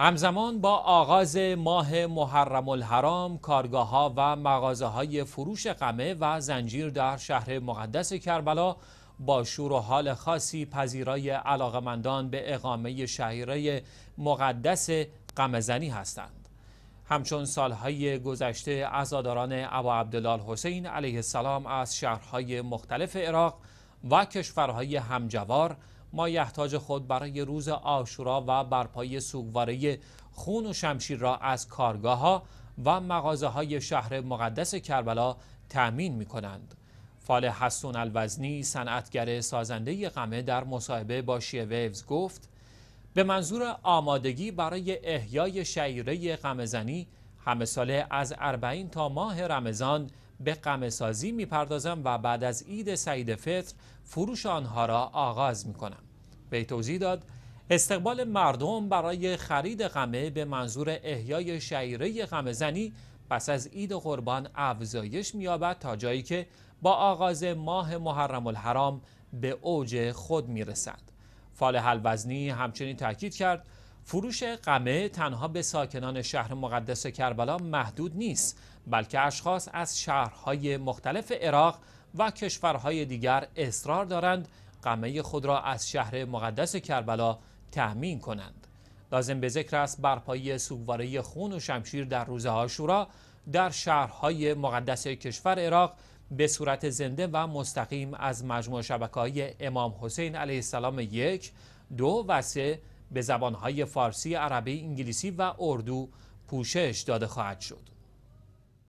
همزمان با آغاز ماه محرم الحرام کارگاه ها و مغازه های فروش قمه و زنجیر در شهر مقدس کربلا با شور و حال خاصی پذیرای علاقمندان به اقامه شهیره مقدس قمزنی هستند همچون سالهای گذشته عزاداران ابا عبدالله حسین علیه السلام از شهرهای مختلف عراق و کشورهای همجوار ما یحتاج خود برای روز آشورا و برپای سوگواره خون و شمشیر را از کارگاه ها و مغازه های شهر مقدس کربلا تأمین می کنند. فال حسون الوزنی صنعتگر سازنده غمه در مصاحبه با شیه گفت به منظور آمادگی برای احیای شعیره غمزنی، همه ساله از اربعین تا ماه رمضان به قمه سازی میپردازم و بعد از عید سعید فطر فروش آنها را آغاز میکنم به توضیح داد استقبال مردم برای خرید قمه به منظور احیای شعیره قمه زنی پس از عید قربان افزایش مییابد تا جایی که با آغاز ماه محرم الحرام به اوج خود میرسد فال حلوزنی همچنین تاکید کرد فروش قمه تنها به ساکنان شهر مقدس کربلا محدود نیست بلکه اشخاص از شهرهای مختلف عراق و کشورهای دیگر اصرار دارند قمه خود را از شهر مقدس کربلا تأمین کنند لازم به ذکر است برپایی سوگواره خون و شمشیر در روز آشورا در شهرهای مقدس کشور عراق به صورت زنده و مستقیم از مجموع شبکه های امام حسین علیه السلام یک، دو و سه به زبانهای فارسی، عربی، انگلیسی و اردو پوشش داده خواهد شد.